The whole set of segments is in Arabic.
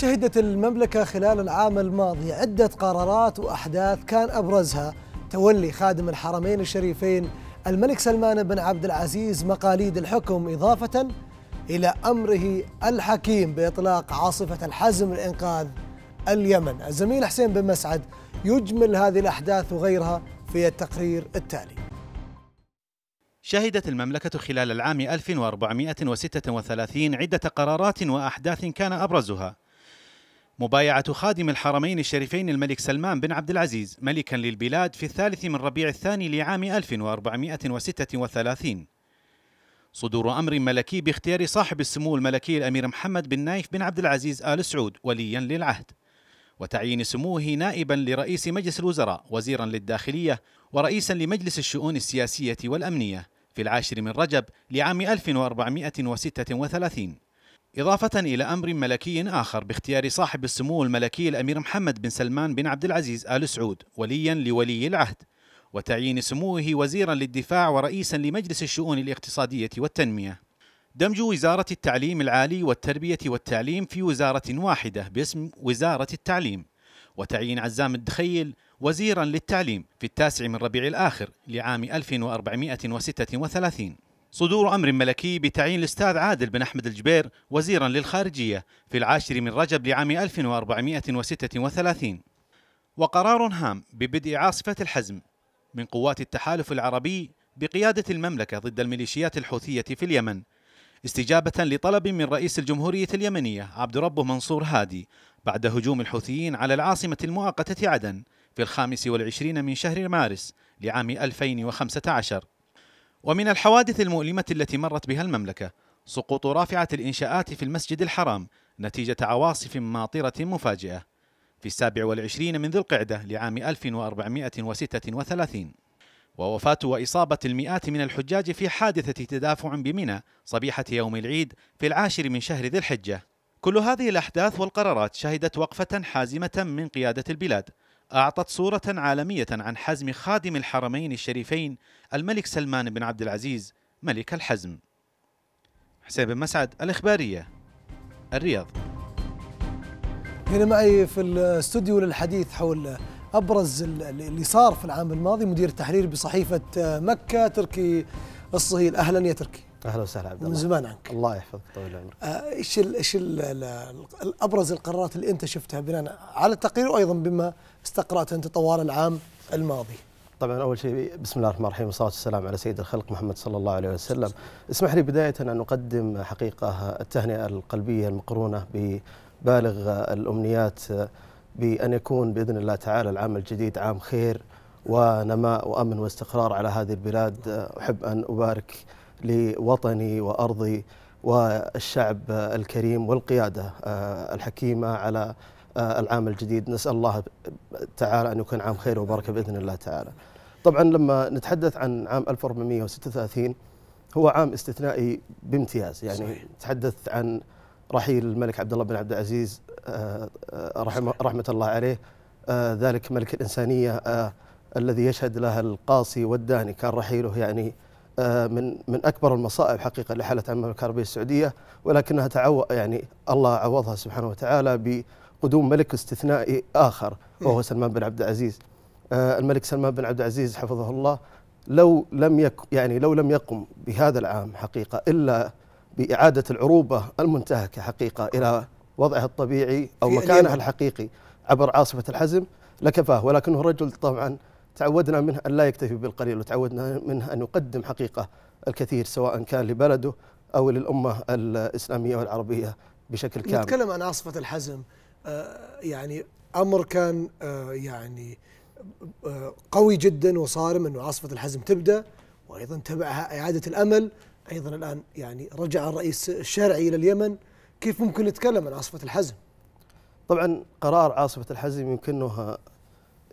شهدت المملكة خلال العام الماضي عدة قرارات وأحداث كان أبرزها تولي خادم الحرمين الشريفين الملك سلمان بن عبد العزيز مقاليد الحكم إضافة إلى أمره الحكيم بإطلاق عاصفة الحزم لإنقاذ اليمن الزميل حسين بن مسعد يجمل هذه الأحداث وغيرها في التقرير التالي شهدت المملكة خلال العام 1436 عدة قرارات وأحداث كان أبرزها مبايعة خادم الحرمين الشريفين الملك سلمان بن عبد العزيز ملكا للبلاد في الثالث من ربيع الثاني لعام 1436 صدور أمر ملكي باختيار صاحب السمو الملكي الأمير محمد بن نايف بن عبد العزيز آل سعود وليا للعهد وتعيين سموه نائبا لرئيس مجلس الوزراء وزيرا للداخلية ورئيسا لمجلس الشؤون السياسية والأمنية في العاشر من رجب لعام 1436 إضافة إلى أمر ملكي آخر باختيار صاحب السمو الملكي الأمير محمد بن سلمان بن عبد العزيز آل سعود وليا لولي العهد وتعيين سموه وزيرا للدفاع ورئيسا لمجلس الشؤون الاقتصادية والتنمية دمج وزارة التعليم العالي والتربية والتعليم في وزارة واحدة باسم وزارة التعليم وتعيين عزام الدخيل وزيرا للتعليم في التاسع من ربيع الآخر لعام 1436 صدور أمر ملكي بتعيين الأستاذ عادل بن أحمد الجبير وزيرا للخارجية في العاشر من رجب لعام 1436 وقرار هام ببدء عاصفة الحزم من قوات التحالف العربي بقيادة المملكة ضد الميليشيات الحوثية في اليمن استجابة لطلب من رئيس الجمهورية اليمنية عبد ربه منصور هادي بعد هجوم الحوثيين على العاصمة المؤقتة عدن في الخامس والعشرين من شهر مارس لعام 2015 ومن الحوادث المؤلمة التي مرت بها المملكة سقوط رافعة الإنشاءات في المسجد الحرام نتيجة عواصف ماطرة مفاجئة في السابع والعشرين من ذي القعدة لعام 1436 ووفاة وإصابة المئات من الحجاج في حادثة تدافع بمنى صبيحة يوم العيد في العاشر من شهر ذي الحجة كل هذه الأحداث والقرارات شهدت وقفة حازمة من قيادة البلاد أعطت صورة عالمية عن حزم خادم الحرمين الشريفين الملك سلمان بن عبد العزيز ملك الحزم حسين بن مسعد الإخبارية الرياض هنا معي في الاستوديو للحديث حول أبرز اللي صار في العام الماضي مدير التحرير بصحيفة مكة تركي الصهيل أهلا يا تركي اهلا وسهلا عبد الله من زمان عنك الله يحفظك طويل عمرك آه، ايش ايش ابرز القرارات اللي انت شفتها بناء على التقرير وايضا بما استقرأت انت طوال العام الماضي طبعا اول شيء بسم الله الرحمن الرحيم والصلاه والسلام على سيد الخلق محمد صلى الله عليه وسلم. اسمح لي بدايه ان اقدم حقيقه التهنئه القلبيه المقرونه ببالغ الامنيات بان يكون باذن الله تعالى العام الجديد عام خير ونماء وامن واستقرار على هذه البلاد احب ان ابارك لوطني وأرضي والشعب الكريم والقيادة آه، الحكيمة على آه، العام الجديد نسأل الله تعالى أن يكون عام خير وبركة بإذن الله تعالى طبعا لما نتحدث عن عام 1436 هو عام استثنائي بامتياز يعني صحيح. تحدث عن رحيل الملك عبد الله بن عبد العزيز آه، رحمه, رحمة الله عليه ذلك ملك الإنسانية الذي يشهد لها القاصي والداني كان رحيله يعني آه، من من اكبر المصائب حقيقه اللي حلت على المملكه العربيه السعوديه ولكنها تعو يعني الله عوضها سبحانه وتعالى بقدوم ملك استثنائي اخر وهو سلمان بن عبد العزيز. آه، الملك سلمان بن عبد العزيز حفظه الله لو لم يك يعني لو لم يقم بهذا العام حقيقه الا باعاده العروبه المنتهكه حقيقه الى وضعها الطبيعي او مكانها الحقيقي عبر عاصفه الحزم لكفاه ولكنه رجل طبعا تعودنا منه أن لا يكتفي بالقليل وتعودنا منه أن يقدم حقيقة الكثير سواء كان لبلده أو للأمة الإسلامية والعربية بشكل كامل نتكلم عن عاصفة الحزم آه، يعني أمر كان آه، يعني آه، قوي جدا وصارم أنه عاصفة الحزم تبدأ وأيضا تبعها إعادة الأمل أيضا الآن يعني رجع الرئيس الشرعي إلى اليمن كيف ممكن نتكلم عن عاصفة الحزم؟ طبعا قرار عاصفة الحزم يمكنه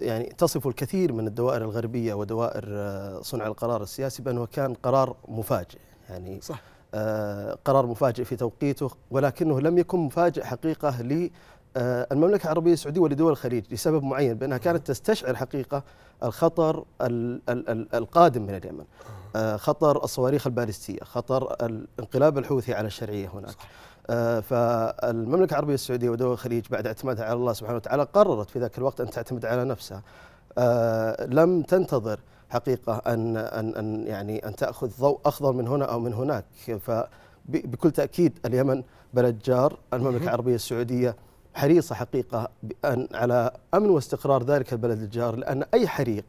يعني تصف الكثير من الدوائر الغربية ودوائر آه، صنع القرار السياسي بأنه كان قرار مفاجئ يعني صح. آه، قرار مفاجئ في توقيته ولكنه لم يكن مفاجئ حقيقة للمملكة آه، العربية السعودية ولدول الخليج لسبب معين بأنها كانت تستشعر حقيقة الخطر القادم من اليمن خطر الصواريخ البالستية خطر الانقلاب الحوثي على الشرعية هناك صح. آه، فالمملكة العربية السعودية ودول الخليج بعد اعتمادها على الله سبحانه وتعالى قررت في ذاك الوقت أن تعتمد على نفسها آه، لم تنتظر حقيقة أن, أن, أن, يعني أن تأخذ ضوء أخضر من هنا أو من هناك فبكل تأكيد اليمن بلد جار المملكة العربية السعودية حريصة حقيقة أن على أمن واستقرار ذلك البلد الجار لأن أي حريق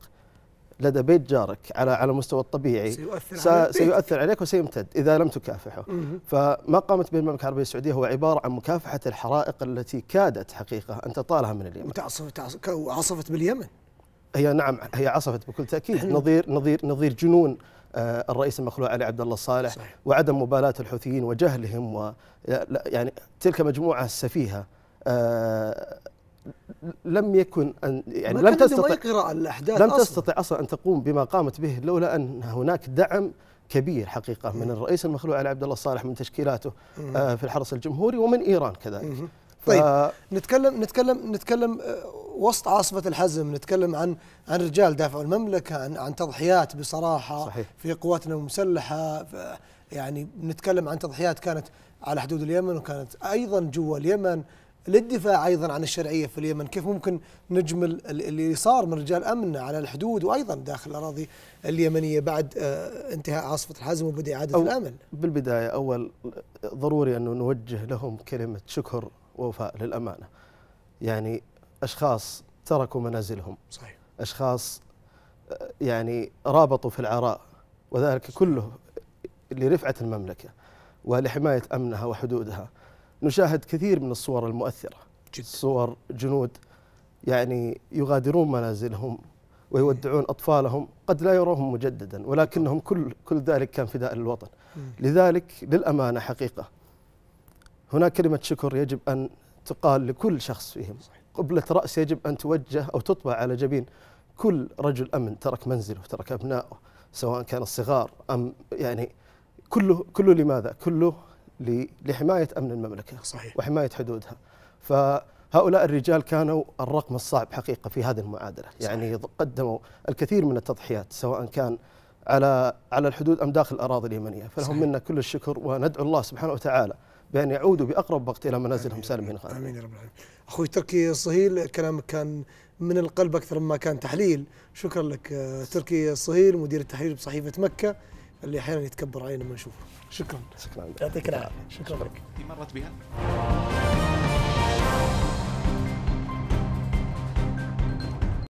لدى بيت جارك على على المستوى الطبيعي سيؤثر, س... على سيؤثر عليك وسيمتد اذا لم تكافحه فما قامت به المملكه العربيه السعوديه هو عباره عن مكافحه الحرائق التي كادت حقيقه ان تطالها من اليمن وتعصفت وعصفت باليمن هي نعم هي عصفت بكل تاكيد نظير نظير نظير جنون آه، الرئيس المخلوع علي عبد الله الصالح وعدم مبالاه الحوثيين وجهلهم و يعني تلك مجموعه سفيهه آه، لم يكن أن يعني لم تستطع الأحداث لم أصلاً. تستطع أصلا أن تقوم بما قامت به لولا أن هناك دعم كبير حقيقة من الرئيس المخلوع علي عبد الله الصالح من تشكيلاته آه، في الحرس الجمهوري ومن إيران كذلك طيب نتكلم نتكلم نتكلم آه، وسط عاصفة الحزم نتكلم عن عن رجال دافعوا المملكة عن عن تضحيات بصراحة صحيح. في قواتنا المسلحة يعني نتكلم عن تضحيات كانت على حدود اليمن وكانت أيضا جوا اليمن للدفاع ايضا عن الشرعيه في اليمن، كيف ممكن نجمل اللي صار من رجال امن على الحدود وايضا داخل الاراضي اليمنيه بعد آه، انتهاء عاصفه الحزم وبدا اعاده الامن؟ بالبدايه اول ضروري ان نوجه لهم كلمه شكر ووفاء للامانه. يعني اشخاص تركوا منازلهم. صحيح. اشخاص آه، يعني رابطوا في العراء وذلك كله لرفعه المملكه ولحمايه امنها وحدودها. نشاهد كثير من الصور المؤثرة جدا. صور جنود يعني يغادرون منازلهم ويودعون أطفالهم قد لا يروهم مجددا ولكنهم كل, كل ذلك كان فداء للوطن لذلك للأمانة حقيقة هناك كلمة شكر يجب أن تقال لكل شخص فيهم قبلة رأس يجب أن توجه أو تطبع على جبين كل رجل أمن ترك منزله ترك أبنائه سواء كان الصغار أم يعني كله كله لماذا؟ كله لحماية أمن المملكة صحيح. وحماية حدودها فهؤلاء الرجال كانوا الرقم الصعب حقيقة في هذه المعادلة صحيح. يعني قدموا الكثير من التضحيات سواء كان على على الحدود أم داخل الأراضي اليمنية فلهم منا كل الشكر وندعو الله سبحانه وتعالى بأن يعودوا بأقرب وقت إلى منازلهم سالمين خالد آمين يا رب العالمين أخوي تركي الصهيل كلامك كان من القلب أكثر مما كان تحليل شكرا لك آه، تركي الصهيل مدير التحرير بصحيفة مكة اللي احيانا يتكبر علينا ما نشوفه شكرا شكرا يعطيك العافيه شكرا لك مرت بها